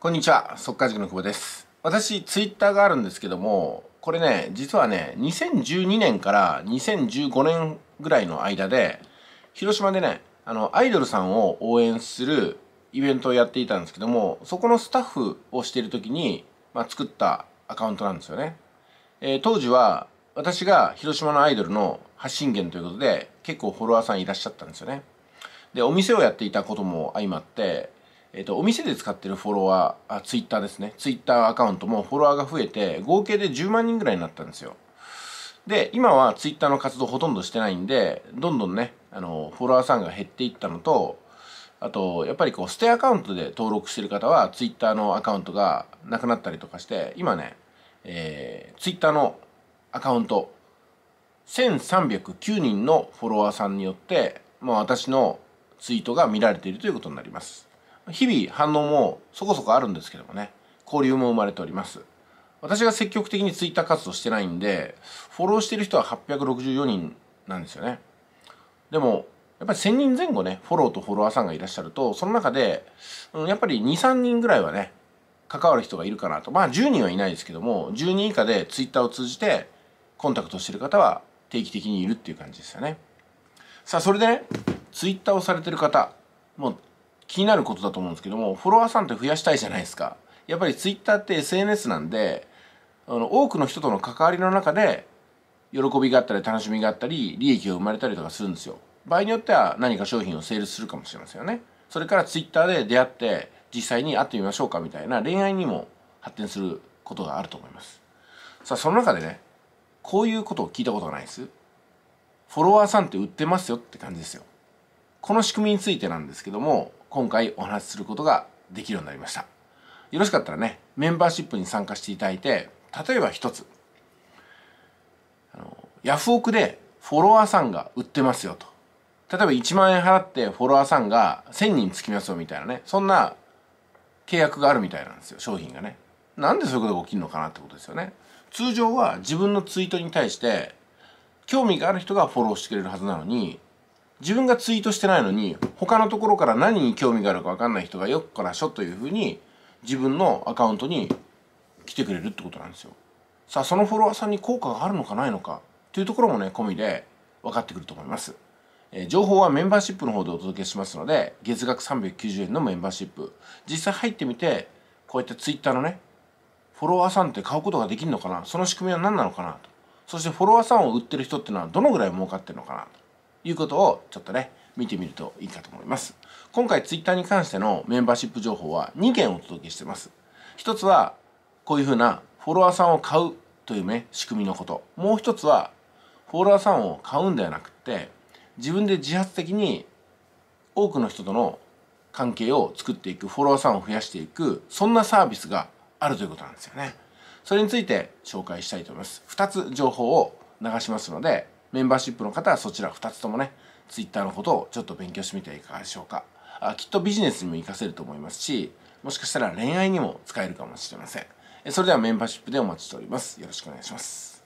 こんにちは、速稼塾の久保です。私、ツイッターがあるんですけども、これね、実はね、2012年から2015年ぐらいの間で、広島でね、あの、アイドルさんを応援するイベントをやっていたんですけども、そこのスタッフをしている時に、まあ、作ったアカウントなんですよね。えー、当時は、私が広島のアイドルの発信源ということで、結構フォロワーさんいらっしゃったんですよね。で、お店をやっていたことも相まって、えっ、と、お店で使ってるフォロワー、あ、ツイッターですね。ツイッターアカウントもフォロワーが増えて、合計で10万人ぐらいになったんですよ。で、今はツイッターの活動ほとんどしてないんで、どんどんね、あの、フォロワーさんが減っていったのと、あと、やっぱりこう、ステアカウントで登録してる方は、ツイッターのアカウントがなくなったりとかして、今ね、えー、ツイッターのアカウント、1309人のフォロワーさんによって、まあ私のツイートが見られているということになります。日々反応もそこそこあるんですけどもね交流も生まれております私が積極的にツイッター活動してないんでフォローしてる人は864人なんですよねでもやっぱり1000人前後ねフォローとフォロワーさんがいらっしゃるとその中で、うん、やっぱり23人ぐらいはね関わる人がいるかなとまあ10人はいないですけども10人以下でツイッターを通じてコンタクトしてる方は定期的にいるっていう感じですよねさあそれでねツイッターをされてる方もう気になることだと思うんですけどもフォロワーさんって増やしたいじゃないですかやっぱり Twitter って SNS なんであの多くの人との関わりの中で喜びがあったり楽しみがあったり利益が生まれたりとかするんですよ場合によっては何か商品をセールするかもしれませんよねそれから Twitter で出会って実際に会ってみましょうかみたいな恋愛にも発展することがあると思いますさあその中でねこういうことを聞いたことがないですフォロワーさんって売ってますよって感じですよこの仕組みについてなんですけども今回お話しすることができるようになりました。よろしかったらね、メンバーシップに参加していただいて、例えば一つ、あの、ヤフオクでフォロワーさんが売ってますよと。例えば1万円払ってフォロワーさんが1000人つきますよみたいなね、そんな契約があるみたいなんですよ、商品がね。なんでそういうことが起きるのかなってことですよね。通常は自分のツイートに対して興味がある人がフォローしてくれるはずなのに自分がツイートしてないのに他のところから何に興味があるか分かんない人がよっからしょというふうに自分のアカウントに来てくれるってことなんですよ。さあそのフォロワーさんに効果があるのかないのかというところもね込みで分かってくると思います。え情報はメンバーシップの方でお届けしますので月額390円のメンバーシップ実際入ってみてこうやってツイッターのねフォロワーさんって買うことができるのかなその仕組みは何なのかなとそしてフォロワーさんを売ってる人ってのはどのぐらい儲かってるのかなということをちょっとね、見てみるといいかと思います。今回 Twitter に関してのメンバーシップ情報は2件お届けしてます。一つは、こういうふうなフォロワーさんを買うというね、仕組みのこと。もう一つは、フォロワーさんを買うんではなくて、自分で自発的に多くの人との関係を作っていく、フォロワーさんを増やしていく、そんなサービスがあるということなんですよね。それについて紹介したいと思います。2つ情報を流しますので、メンバーシップの方はそちら2つともね、Twitter のことをちょっと勉強してみてはいかがでしょうか。あきっとビジネスにも活かせると思いますし、もしかしたら恋愛にも使えるかもしれません。それではメンバーシップでお待ちしております。よろしくお願いします。